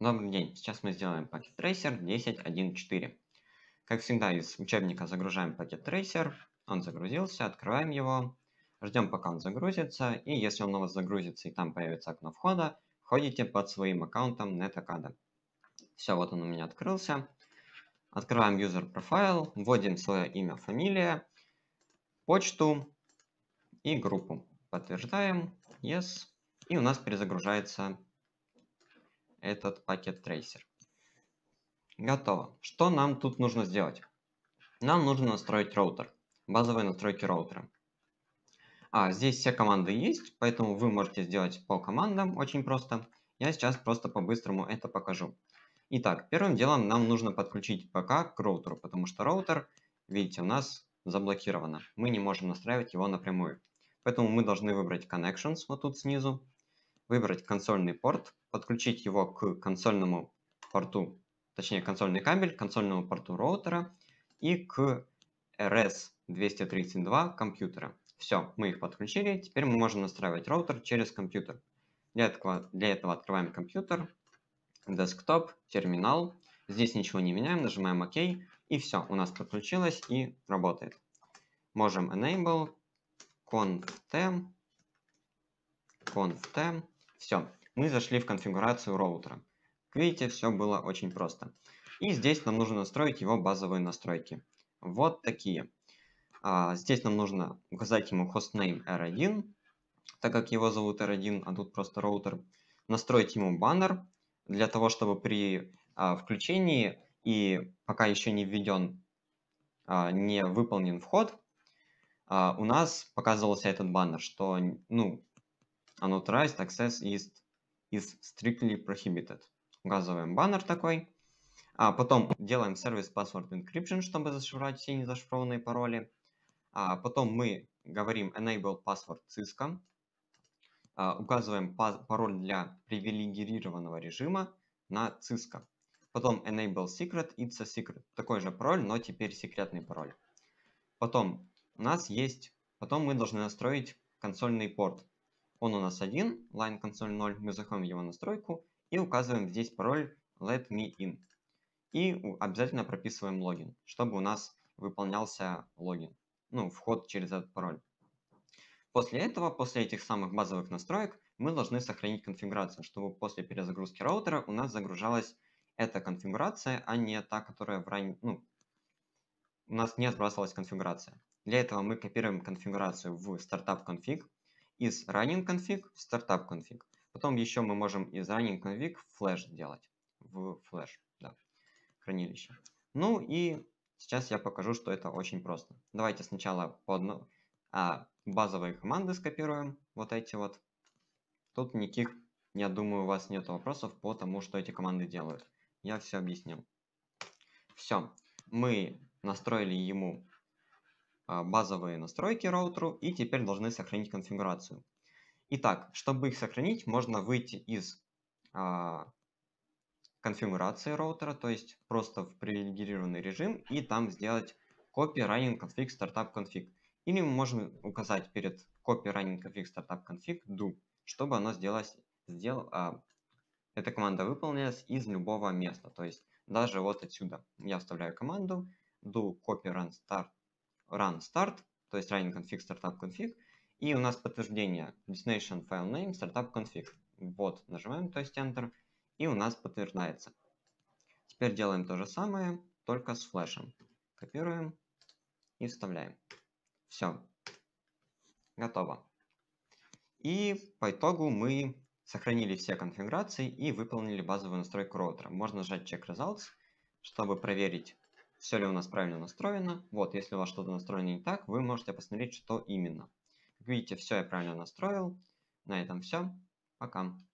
Добрый день, сейчас мы сделаем пакет трейсер 10.1.4. Как всегда из учебника загружаем пакет трейсер, он загрузился, открываем его, ждем пока он загрузится, и если он у вас загрузится и там появится окно входа, входите под своим аккаунтом NetAcad. Все, вот он у меня открылся. Открываем user profile, вводим свое имя, фамилия, почту и группу. Подтверждаем, yes, и у нас перезагружается этот пакет трейсер. Готово. Что нам тут нужно сделать? Нам нужно настроить роутер. Базовые настройки роутера. А, здесь все команды есть, поэтому вы можете сделать по командам очень просто. Я сейчас просто по-быстрому это покажу. Итак, первым делом нам нужно подключить ПК к роутеру, потому что роутер, видите, у нас заблокировано. Мы не можем настраивать его напрямую. Поэтому мы должны выбрать Connections вот тут снизу выбрать консольный порт, подключить его к консольному порту, точнее консольный кабель, консольному порту роутера и к RS-232 компьютера. Все, мы их подключили, теперь мы можем настраивать роутер через компьютер. Для этого, для этого открываем компьютер, десктоп, терминал. Здесь ничего не меняем, нажимаем ОК, и все, у нас подключилось и работает. Можем enable, conf conf content, все, мы зашли в конфигурацию роутера. Как видите, все было очень просто. И здесь нам нужно настроить его базовые настройки. Вот такие. А, здесь нам нужно указать ему hostname R1, так как его зовут R1, а тут просто роутер. Настроить ему баннер, для того, чтобы при а, включении и пока еще не введен, а, не выполнен вход, а, у нас показывался этот баннер, что ну, and authorized access is, is strictly prohibited. Указываем баннер такой. А потом делаем сервис password encryption, чтобы зашифровать все незашифрованные пароли. А потом мы говорим enable password Cisco. А указываем пароль для привилегированного режима на Cisco. Потом enable secret, it's a secret. Такой же пароль, но теперь секретный пароль. Потом у нас есть, потом мы должны настроить консольный порт. Он у нас один, line console 0, мы заходим в его настройку и указываем здесь пароль let me in. И обязательно прописываем логин, чтобы у нас выполнялся логин, ну, вход через этот пароль. После этого, после этих самых базовых настроек, мы должны сохранить конфигурацию, чтобы после перезагрузки роутера у нас загружалась эта конфигурация, а не та, которая в ран... ну, у нас не сбрасывалась конфигурация. Для этого мы копируем конфигурацию в startup config, из running config в startup config. Потом еще мы можем из running config в flash делать. В flash, да, хранилище. Ну и сейчас я покажу, что это очень просто. Давайте сначала по одно... а, базовые команды скопируем, вот эти вот. Тут никаких, я думаю, у вас нет вопросов по тому, что эти команды делают. Я все объяснил. Все, мы настроили ему а, базовые настройки роутеру и теперь должны сохранить конфигурацию. Итак, чтобы их сохранить, можно выйти из а, конфигурации роутера, то есть просто в привилегированный режим и там сделать copy running config startup config. Или мы можем указать перед copy running config startup config do, чтобы оно сделалось, сделал, а, эта команда выполнилась из любого места, то есть даже вот отсюда. Я вставляю команду do copy run start run start, то есть running config, startup config, и у нас подтверждение destination file name, startup config. Вот, нажимаем, то есть Enter, и у нас подтверждается. Теперь делаем то же самое, только с флешем. Копируем и вставляем. Все. Готово. И по итогу мы сохранили все конфигурации и выполнили базовую настройку роутера. Можно нажать Check Results, чтобы проверить все ли у нас правильно настроено. Вот, если у вас что-то настроено не так, вы можете посмотреть, что именно. Как видите, все я правильно настроил. На этом все. Пока.